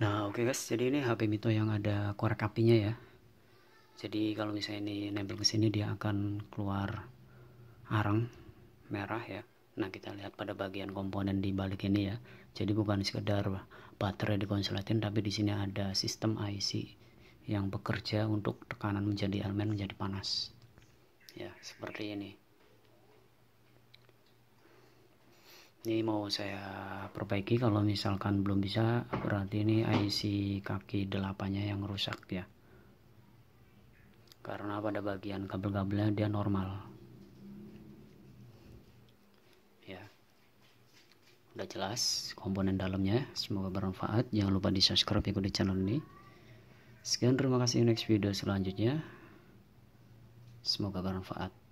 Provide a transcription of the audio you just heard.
Nah oke okay guys, jadi ini HP Mito yang ada korek apinya ya. Jadi kalau misalnya ini nempel ke sini dia akan keluar arang merah ya. Nah kita lihat pada bagian komponen di balik ini ya. Jadi bukan sekedar baterai dikonsletin tapi di sini ada sistem IC yang bekerja untuk tekanan menjadi elemen menjadi panas. Ya seperti ini. ini mau saya perbaiki kalau misalkan belum bisa berarti ini IC kaki delapannya yang rusak ya karena pada bagian kabel-kabelnya dia normal ya udah jelas komponen dalamnya semoga bermanfaat jangan lupa di subscribe di channel ini sekian terima kasih next video selanjutnya semoga bermanfaat